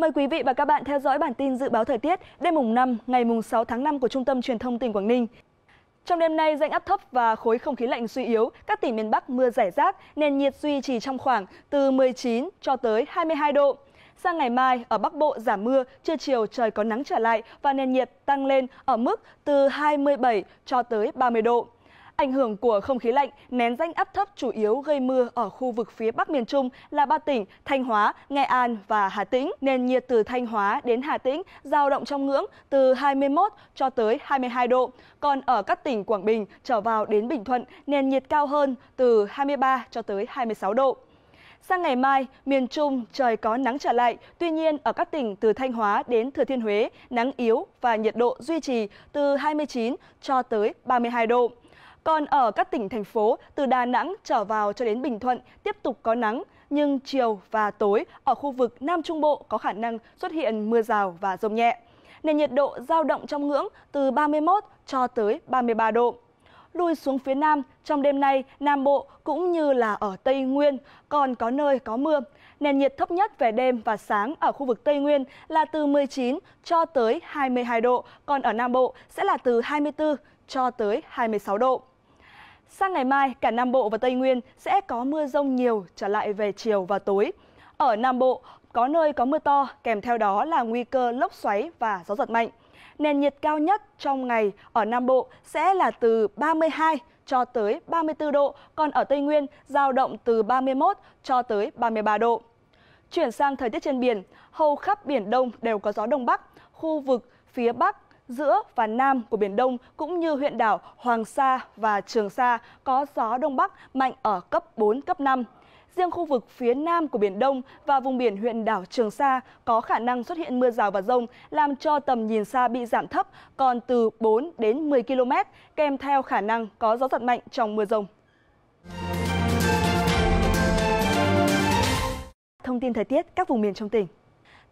Mời quý vị và các bạn theo dõi bản tin dự báo thời tiết đêm mùng 5 ngày mùng 6 tháng 5 của Trung tâm Truyền thông tỉnh Quảng Ninh. Trong đêm nay, rãnh áp thấp và khối không khí lạnh suy yếu, các tỉnh miền Bắc mưa rải rác, nền nhiệt duy trì trong khoảng từ 19 cho tới 22 độ. Sang ngày mai, ở Bắc Bộ giảm mưa, trưa chiều trời có nắng trở lại và nền nhiệt tăng lên ở mức từ 27 cho tới 30 độ. Ảnh hưởng của không khí lạnh, nén danh áp thấp chủ yếu gây mưa ở khu vực phía Bắc miền Trung là ba tỉnh Thanh Hóa, Nghệ An và Hà Tĩnh. Nền nhiệt từ Thanh Hóa đến Hà Tĩnh giao động trong ngưỡng từ 21 cho tới 22 độ. Còn ở các tỉnh Quảng Bình trở vào đến Bình Thuận, nền nhiệt cao hơn từ 23 cho tới 26 độ. Sang ngày mai, miền Trung trời có nắng trở lại, tuy nhiên ở các tỉnh từ Thanh Hóa đến Thừa Thiên Huế, nắng yếu và nhiệt độ duy trì từ 29 cho tới 32 độ. Còn ở các tỉnh, thành phố, từ Đà Nẵng trở vào cho đến Bình Thuận tiếp tục có nắng, nhưng chiều và tối ở khu vực Nam Trung Bộ có khả năng xuất hiện mưa rào và rông nhẹ. Nền nhiệt độ giao động trong ngưỡng từ 31 cho tới 33 độ. Lùi xuống phía Nam, trong đêm nay, Nam Bộ cũng như là ở Tây Nguyên còn có nơi có mưa. Nền nhiệt thấp nhất về đêm và sáng ở khu vực Tây Nguyên là từ 19 cho tới 22 độ, còn ở Nam Bộ sẽ là từ 24 cho tới 26 độ. Sang ngày mai, cả Nam Bộ và Tây Nguyên sẽ có mưa rông nhiều trở lại về chiều và tối. Ở Nam Bộ, có nơi có mưa to, kèm theo đó là nguy cơ lốc xoáy và gió giật mạnh. Nền nhiệt cao nhất trong ngày ở Nam Bộ sẽ là từ 32 cho tới 34 độ, còn ở Tây Nguyên giao động từ 31 cho tới 33 độ. Chuyển sang thời tiết trên biển, hầu khắp biển Đông đều có gió Đông Bắc, khu vực phía Bắc giữa và nam của Biển Đông cũng như huyện đảo Hoàng Sa và Trường Sa có gió Đông Bắc mạnh ở cấp 4, cấp 5. Riêng khu vực phía nam của Biển Đông và vùng biển huyện đảo Trường Sa có khả năng xuất hiện mưa rào và rông, làm cho tầm nhìn xa bị giảm thấp, còn từ 4 đến 10 km, kèm theo khả năng có gió giật mạnh trong mưa rông. Thông tin thời tiết các vùng miền trong tỉnh.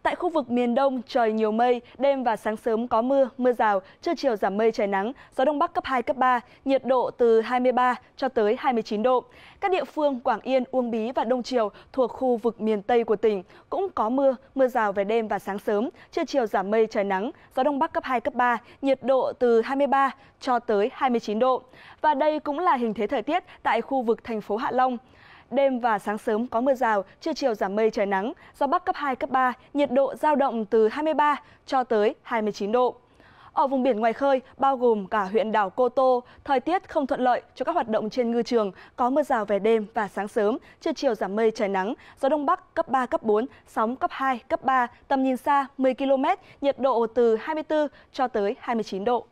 Tại khu vực miền Đông, trời nhiều mây, đêm và sáng sớm có mưa, mưa rào, trưa chiều giảm mây trời nắng, gió Đông Bắc cấp 2, cấp 3, nhiệt độ từ 23 cho tới 29 độ. Các địa phương Quảng Yên, Uông Bí và Đông Triều thuộc khu vực miền Tây của tỉnh cũng có mưa, mưa rào về đêm và sáng sớm, trưa chiều giảm mây trời nắng, gió Đông Bắc cấp 2, cấp 3, nhiệt độ từ 23 cho tới 29 độ. Và đây cũng là hình thế thời tiết tại khu vực thành phố Hạ Long đêm và sáng sớm có mưa rào, trưa chiều giảm mây trời nắng, gió Bắc cấp 2, cấp 3, nhiệt độ giao động từ 23 cho tới 29 độ. Ở vùng biển ngoài khơi, bao gồm cả huyện đảo Cô Tô, thời tiết không thuận lợi cho các hoạt động trên ngư trường, có mưa rào về đêm và sáng sớm, trưa chiều giảm mây trời nắng, gió đông bắc cấp 3, cấp 4, sóng cấp 2, cấp 3, tầm nhìn xa 10 km, nhiệt độ từ 24 cho tới 29 độ.